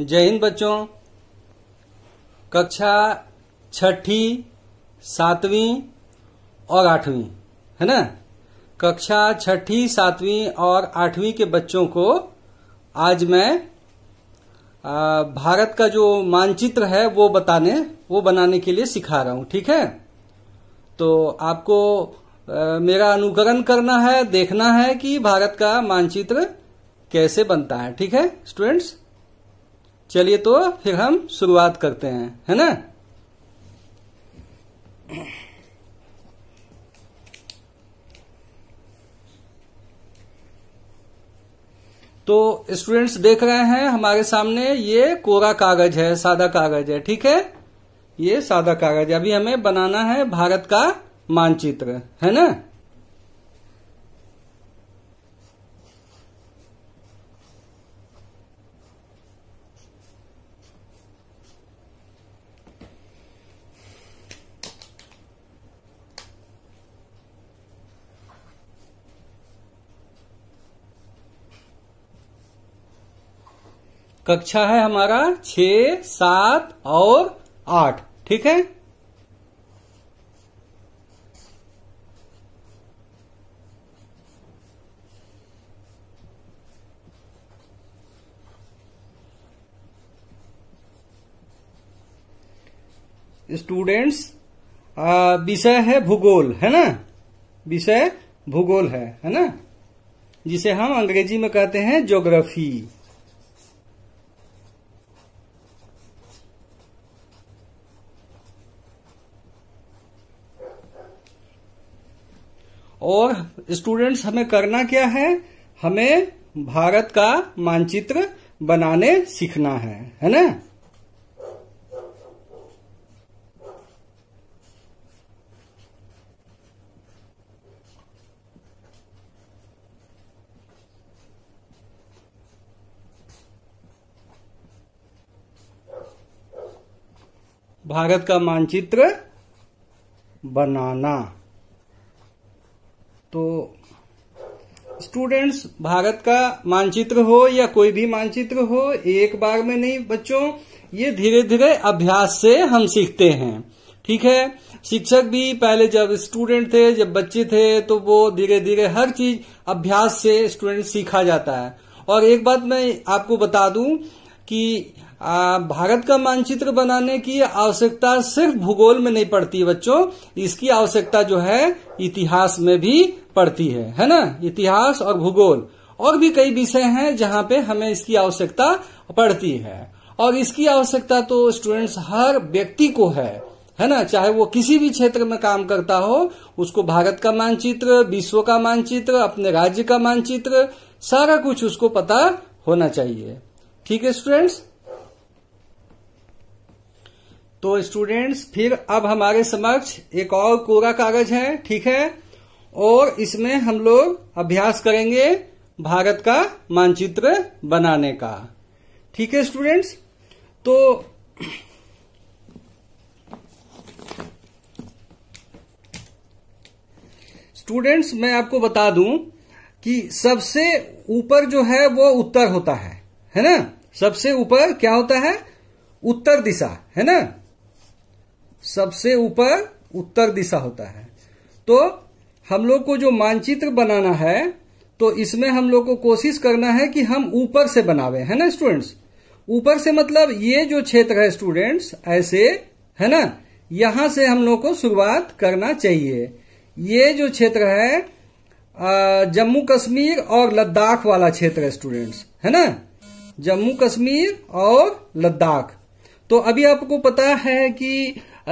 जय हिंद बच्चों कक्षा छठी सातवीं और आठवीं है ना कक्षा छठी सातवीं और आठवीं के बच्चों को आज मैं भारत का जो मानचित्र है वो बताने वो बनाने के लिए सिखा रहा हूं ठीक है तो आपको मेरा अनुकरण करना है देखना है कि भारत का मानचित्र कैसे बनता है ठीक है स्टूडेंट्स चलिए तो फिर हम शुरुआत करते हैं है ना तो स्टूडेंट्स देख रहे हैं हमारे सामने ये कोरा कागज है सादा कागज है ठीक है ये सादा कागज अभी हमें बनाना है भारत का मानचित्र है ना कक्षा है हमारा छ सात और आठ ठीक है स्टूडेंट्स विषय है भूगोल है ना विषय भूगोल है है ना जिसे हम अंग्रेजी में कहते हैं ज्योग्राफी और स्टूडेंट्स हमें करना क्या है हमें भारत का मानचित्र बनाने सीखना है है ना भारत का मानचित्र बनाना तो स्टूडेंट्स भारत का मानचित्र हो या कोई भी मानचित्र हो एक बार में नहीं बच्चों ये धीरे धीरे अभ्यास से हम सीखते हैं ठीक है शिक्षक भी पहले जब स्टूडेंट थे जब बच्चे थे तो वो धीरे धीरे हर चीज अभ्यास से स्टूडेंट सीखा जाता है और एक बात मैं आपको बता दूं कि भारत का मानचित्र बनाने की आवश्यकता सिर्फ भूगोल में नहीं पड़ती बच्चों इसकी आवश्यकता जो है इतिहास में भी पड़ती है है ना इतिहास और भूगोल और भी कई विषय हैं जहां पे हमें इसकी आवश्यकता पड़ती है और इसकी आवश्यकता तो स्टूडेंट्स हर व्यक्ति को है है ना चाहे वो किसी भी क्षेत्र में काम करता हो उसको भारत का मानचित्र विश्व का मानचित्र अपने राज्य का मानचित्र सारा कुछ उसको पता होना चाहिए ठीक है स्टूडेंट्स तो स्टूडेंट्स फिर अब हमारे समक्ष एक और कोरा कागज है ठीक है और इसमें हम लोग अभ्यास करेंगे भारत का मानचित्र बनाने का ठीक है स्टूडेंट्स तो स्टूडेंट्स मैं आपको बता दूं कि सबसे ऊपर जो है वो उत्तर होता है है ना सबसे ऊपर क्या होता है उत्तर दिशा है ना सबसे ऊपर उत्तर दिशा होता है तो हम लोग को जो मानचित्र बनाना है तो इसमें हम लोग को कोशिश करना है कि हम ऊपर से बनावे है ना स्टूडेंट्स ऊपर से मतलब ये जो क्षेत्र है स्टूडेंट्स ऐसे है ना यहां से हम लोग को शुरुआत करना चाहिए ये जो क्षेत्र है जम्मू कश्मीर और लद्दाख वाला क्षेत्र है स्टूडेंट्स है ना जम्मू कश्मीर और लद्दाख तो अभी आपको पता है कि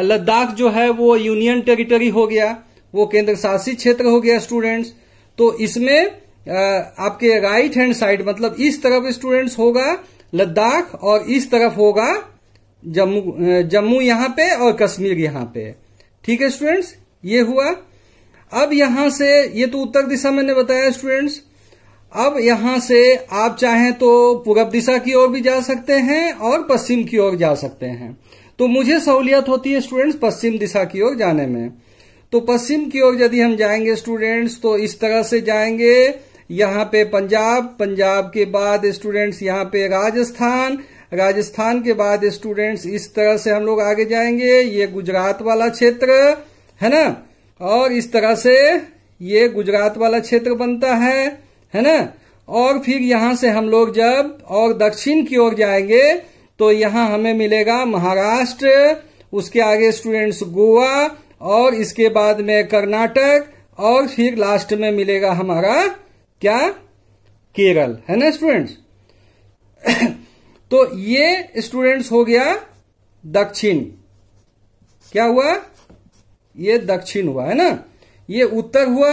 लद्दाख जो है वो यूनियन टेरिटरी हो गया वो केंद्र शासित क्षेत्र हो गया स्टूडेंट्स तो इसमें आपके राइट हैंड साइड मतलब इस तरफ स्टूडेंट्स होगा लद्दाख और इस तरफ होगा जम्मू जम्मू यहां पे और कश्मीर यहां पे ठीक है स्टूडेंट्स ये हुआ अब यहां से ये तो उत्तर दिशा मैंने बताया स्टूडेंट्स अब यहां से आप चाहें तो पूर्व दिशा की ओर भी जा सकते हैं और पश्चिम की ओर जा सकते हैं तो मुझे सहूलियत होती है स्टूडेंट्स पश्चिम दिशा की ओर जाने में तो पश्चिम की ओर यदि हम जाएंगे स्टूडेंट्स तो इस तरह से जाएंगे यहाँ पे पंजाब पंजाब के बाद स्टूडेंट्स यहाँ पे राजस्थान राजस्थान के बाद स्टूडेंट्स इस तरह से हम लोग आगे जाएंगे ये गुजरात वाला क्षेत्र है ना और इस तरह से ये गुजरात वाला क्षेत्र बनता है है ना और फिर यहां से हम लोग जब और दक्षिण की ओर जाएंगे तो यहां हमें मिलेगा महाराष्ट्र उसके आगे स्टूडेंट्स गोवा और इसके बाद में कर्नाटक और फिर लास्ट में मिलेगा हमारा क्या केरल है ना स्टूडेंट्स तो ये स्टूडेंट्स हो गया दक्षिण क्या हुआ ये दक्षिण हुआ है ना ये उत्तर हुआ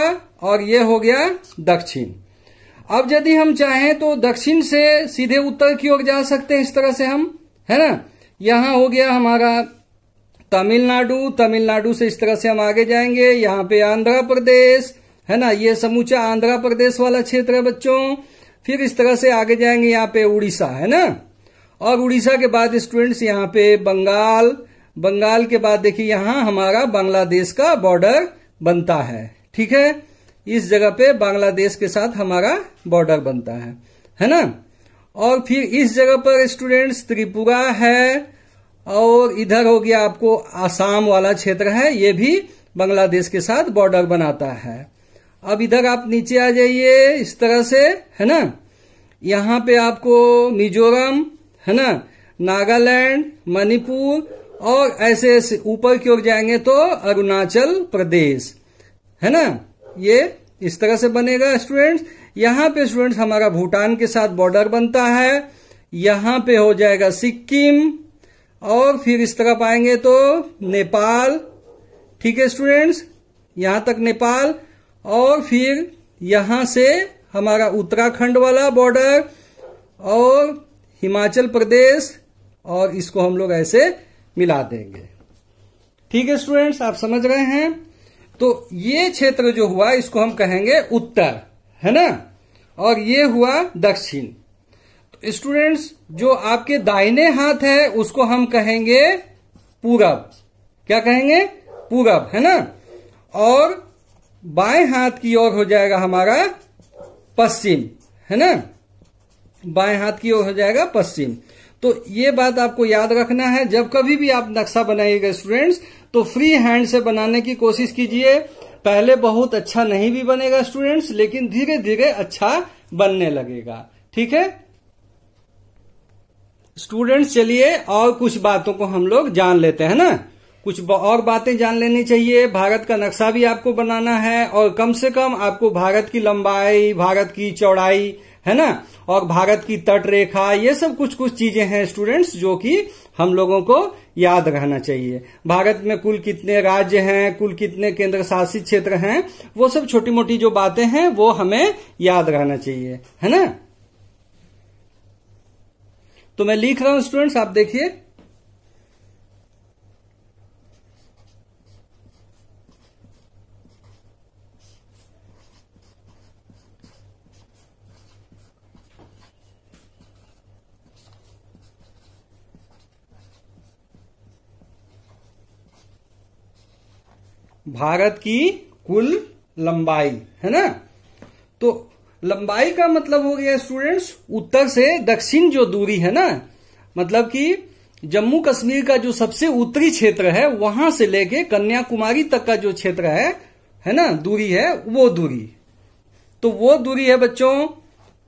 और ये हो गया दक्षिण अब यदि हम चाहें तो दक्षिण से सीधे उत्तर की ओर जा सकते हैं इस तरह से हम है ना यहाँ हो गया हमारा तमिलनाडु तमिलनाडु से इस तरह से हम आगे जाएंगे यहाँ पे आंध्र प्रदेश है ना ये समूचा आंध्र प्रदेश वाला क्षेत्र है बच्चों फिर इस तरह से आगे जाएंगे यहाँ पे उड़ीसा है ना और उड़ीसा के बाद स्टूडेंट्स यहाँ पे बंगाल बंगाल के बाद देखिए यहाँ हमारा बांग्लादेश का बॉर्डर बनता है ठीक है इस जगह पे बांग्लादेश के साथ हमारा बॉर्डर बनता है है ना और फिर इस जगह पर स्टूडेंट्स त्रिपुरा है और इधर हो गया आपको आसाम वाला क्षेत्र है ये भी बांग्लादेश के साथ बॉर्डर बनाता है अब इधर आप नीचे आ जाइए इस तरह से है ना यहाँ पे आपको मिजोरम है ना नागालैंड मणिपुर और ऐसे ऊपर की ओर जाएंगे तो अरुणाचल प्रदेश है ना ये इस तरह से बनेगा स्टूडेंट्स यहाँ पे स्टूडेंट्स हमारा भूटान के साथ बॉर्डर बनता है यहां पे हो जाएगा सिक्किम और फिर इस तरह पाएंगे तो नेपाल ठीक है स्टूडेंट्स यहां तक नेपाल और फिर यहां से हमारा उत्तराखंड वाला बॉर्डर और हिमाचल प्रदेश और इसको हम लोग ऐसे मिला देंगे ठीक है स्टूडेंट्स आप समझ रहे हैं तो ये क्षेत्र जो हुआ इसको हम कहेंगे उत्तर है ना और ये हुआ दक्षिण तो स्टूडेंट्स जो आपके दाहिने हाथ है उसको हम कहेंगे पूरब क्या कहेंगे पूरब है ना और बाएं हाथ की ओर हो जाएगा हमारा पश्चिम है ना बाएं हाथ की ओर हो जाएगा पश्चिम तो ये बात आपको याद रखना है जब कभी भी आप नक्शा बनाइएगा स्टूडेंट्स तो फ्री हैंड से बनाने की कोशिश कीजिए पहले बहुत अच्छा नहीं भी बनेगा स्टूडेंट्स लेकिन धीरे धीरे अच्छा बनने लगेगा ठीक है स्टूडेंट्स चलिए और कुछ बातों को हम लोग जान लेते हैं ना कुछ और बातें जान लेनी चाहिए भारत का नक्शा भी आपको बनाना है और कम से कम आपको भारत की लंबाई भारत की चौड़ाई है ना और भारत की तट रेखा ये सब कुछ कुछ चीजें हैं स्टूडेंट्स जो कि हम लोगों को याद रहना चाहिए भारत में कुल कितने राज्य हैं कुल कितने केंद्र शासित क्षेत्र हैं वो सब छोटी मोटी जो बातें हैं वो हमें याद रहना चाहिए है ना तो मैं लिख रहा हूं स्टूडेंट्स आप देखिए भारत की कुल लंबाई है ना तो लंबाई का मतलब हो गया स्टूडेंट्स उत्तर से दक्षिण जो दूरी है ना मतलब कि जम्मू कश्मीर का जो सबसे उत्तरी क्षेत्र है वहां से लेके कन्याकुमारी तक का जो क्षेत्र है है ना दूरी है वो दूरी तो वो दूरी है बच्चों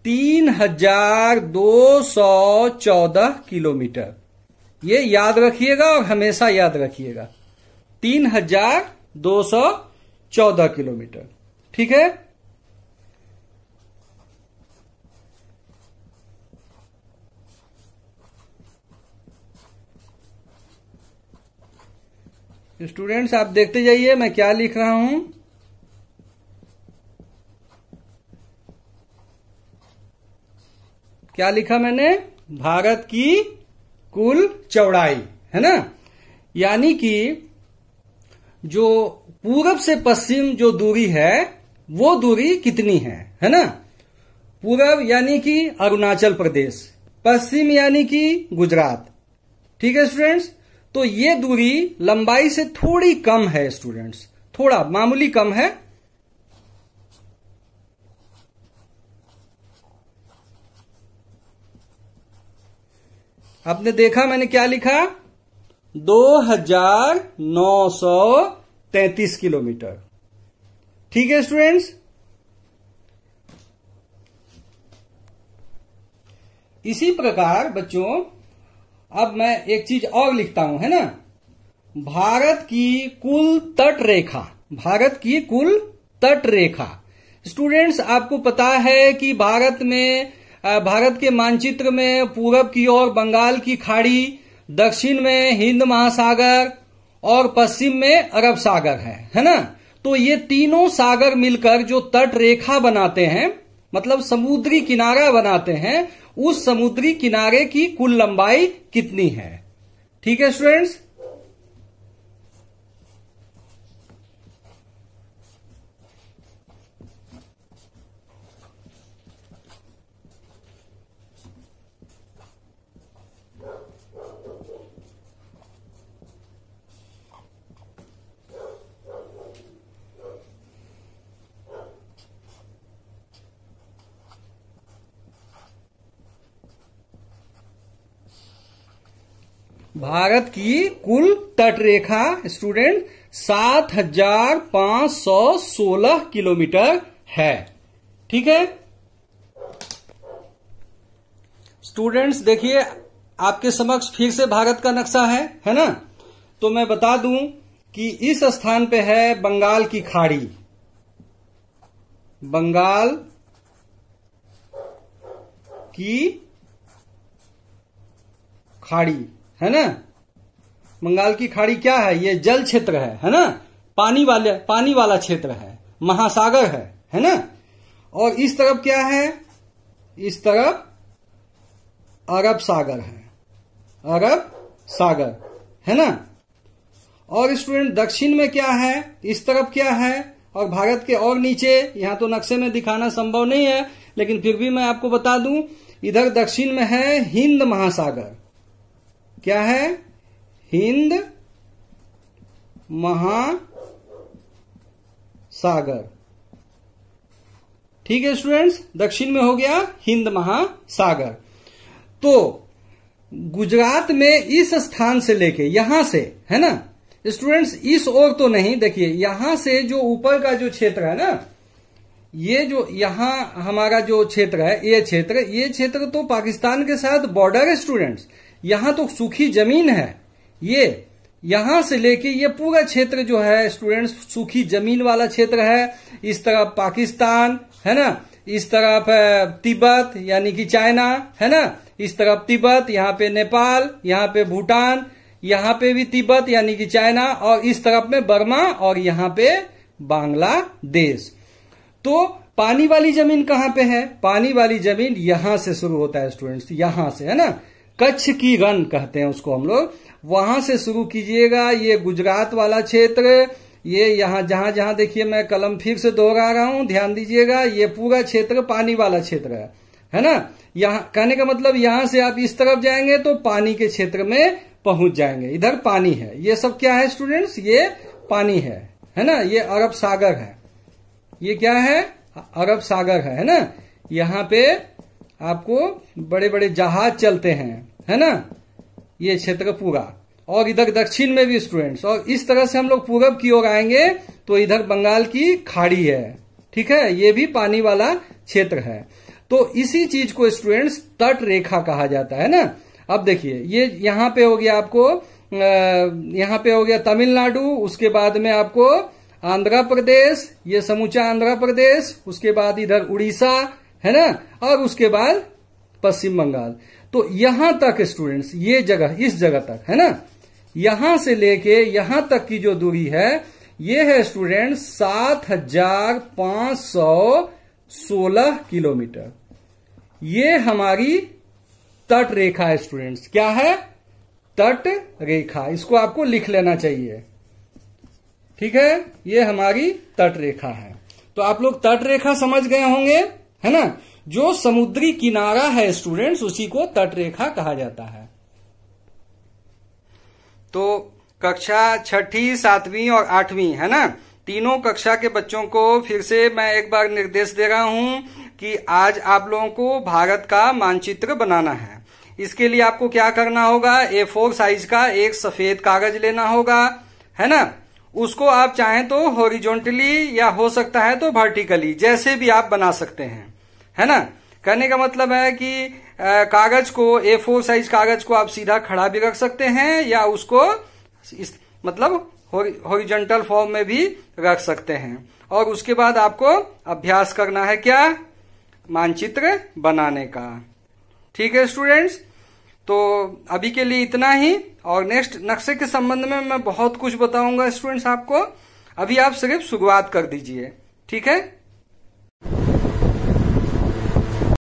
तीन हजार दो सौ चौदह किलोमीटर ये याद रखिएगा और हमेशा याद रखिएगा तीन हजार दो सौ चौदह किलोमीटर ठीक है स्टूडेंट्स आप देखते जाइए मैं क्या लिख रहा हूं क्या लिखा मैंने भारत की कुल चौड़ाई है ना यानी कि जो पूरब से पश्चिम जो दूरी है वो दूरी कितनी है है ना पूरब यानी कि अरुणाचल प्रदेश पश्चिम यानी कि गुजरात ठीक है स्टूडेंट्स तो ये दूरी लंबाई से थोड़ी कम है स्टूडेंट्स थोड़ा मामूली कम है आपने देखा मैंने क्या लिखा 2933 किलोमीटर ठीक है स्टूडेंट्स इसी प्रकार बच्चों अब मैं एक चीज और लिखता हूं है ना भारत की कुल तट रेखा भारत की कुल तट रेखा स्टूडेंट्स आपको पता है कि भारत में भारत के मानचित्र में पूरब की ओर बंगाल की खाड़ी दक्षिण में हिंद महासागर और पश्चिम में अरब सागर है है ना तो ये तीनों सागर मिलकर जो तट रेखा बनाते हैं मतलब समुद्री किनारा बनाते हैं उस समुद्री किनारे की कुल लंबाई कितनी है ठीक है स्टूडेंट्स भारत की कुल तटरेखा स्टूडेंट सात हजार पांच सौ सोलह किलोमीटर है ठीक है स्टूडेंट्स देखिए आपके समक्ष फिर से भारत का नक्शा है है ना तो मैं बता दूं कि इस स्थान पे है बंगाल की खाड़ी बंगाल की खाड़ी है ना बंगाल की खाड़ी क्या है ये जल क्षेत्र है है ना पानी वाले पानी वाला क्षेत्र है महासागर है है ना और इस तरफ क्या है इस तरफ अरब सागर है अरब सागर है ना और स्टूडेंट दक्षिण में क्या है इस तरफ क्या है और भारत के और नीचे यहां तो नक्शे में दिखाना संभव नहीं है लेकिन फिर भी मैं आपको बता दूं इधर दक्षिण में है हिंद महासागर क्या है हिंद महासागर ठीक है स्टूडेंट्स दक्षिण में हो गया हिंद महासागर तो गुजरात में इस स्थान से लेके यहां से है ना स्टूडेंट्स इस ओर तो नहीं देखिए यहां से जो ऊपर का जो क्षेत्र है ना ये जो यहाँ हमारा जो क्षेत्र है ये क्षेत्र ये क्षेत्र तो पाकिस्तान के साथ बॉर्डर है स्टूडेंट्स यहाँ तो सूखी जमीन है ये यहां से लेके ये पूरा क्षेत्र जो है स्टूडेंट्स सूखी जमीन वाला क्षेत्र है इस तरफ पाकिस्तान है ना इस तरफ तिब्बत यानी कि चाइना है ना इस तरफ तिब्बत यहाँ पे नेपाल यहाँ पे भूटान यहाँ पे भी तिब्बत यानी कि चाइना और इस तरफ में बर्मा और यहाँ पे बांग्लादेश तो पानी वाली जमीन कहां पे है पानी वाली जमीन यहां से शुरू होता है स्टूडेंट्स यहां से है ना कच्छ की रन कहते हैं उसको हम लोग वहां से शुरू कीजिएगा ये गुजरात वाला क्षेत्र ये यहां जहां जहां देखिए मैं कलम फिर से दोहरा रहा हूं ध्यान दीजिएगा ये पूरा क्षेत्र पानी वाला क्षेत्र है है ना यहाँ कहने का मतलब यहां से आप इस तरफ जाएंगे तो पानी के क्षेत्र में पहुंच जाएंगे इधर पानी है ये सब क्या है स्टूडेंट्स ये पानी है है ना ये अरब सागर है ये क्या है अरब सागर है है ना यहाँ पे आपको बड़े बड़े जहाज चलते हैं है ना ये क्षेत्र पूरा और इधर दक्षिण में भी स्टूडेंट्स और इस तरह से हम लोग पूरब की ओर आएंगे तो इधर बंगाल की खाड़ी है ठीक है ये भी पानी वाला क्षेत्र है तो इसी चीज को स्टूडेंट्स तट रेखा कहा जाता है ना अब देखिए ये यहाँ पे हो गया आपको यहाँ पे हो गया तमिलनाडु उसके बाद में आपको आंध्र प्रदेश ये समूचा आंध्र प्रदेश उसके बाद इधर उड़ीसा है ना और उसके बाद पश्चिम बंगाल तो यहां तक स्टूडेंट्स ये जगह इस जगह तक है ना यहां से लेके यहां तक की जो दूरी है ये है स्टूडेंट सात हजार पांच सौ सोलह किलोमीटर ये हमारी तट रेखा है स्टूडेंट्स क्या है तट रेखा इसको आपको लिख लेना चाहिए ठीक है ये हमारी तट रेखा है तो आप लोग तट रेखा समझ गए होंगे है ना जो समुद्री किनारा है स्टूडेंट्स उसी को तट रेखा कहा जाता है तो कक्षा छठी सातवीं और आठवीं है ना तीनों कक्षा के बच्चों को फिर से मैं एक बार निर्देश दे रहा हूं कि आज आप लोगों को भारत का मानचित्र बनाना है इसके लिए आपको क्या करना होगा ए फोर साइज का एक सफेद कागज लेना होगा है ना उसको आप चाहें तो हॉरिजॉन्टली या हो सकता है तो वर्टिकली जैसे भी आप बना सकते हैं है ना कहने का मतलब है कि कागज को ए फोर साइज कागज को आप सीधा खड़ा भी रख सकते हैं या उसको इस, मतलब हॉरिजॉन्टल फॉर्म में भी रख सकते हैं और उसके बाद आपको अभ्यास करना है क्या मानचित्र बनाने का ठीक है स्टूडेंट्स तो अभी के लिए इतना ही और नेक्स्ट नक्शे के संबंध में मैं बहुत कुछ बताऊंगा स्टूडेंट्स आपको अभी आप सिर्फ शुरुआत कर दीजिए ठीक है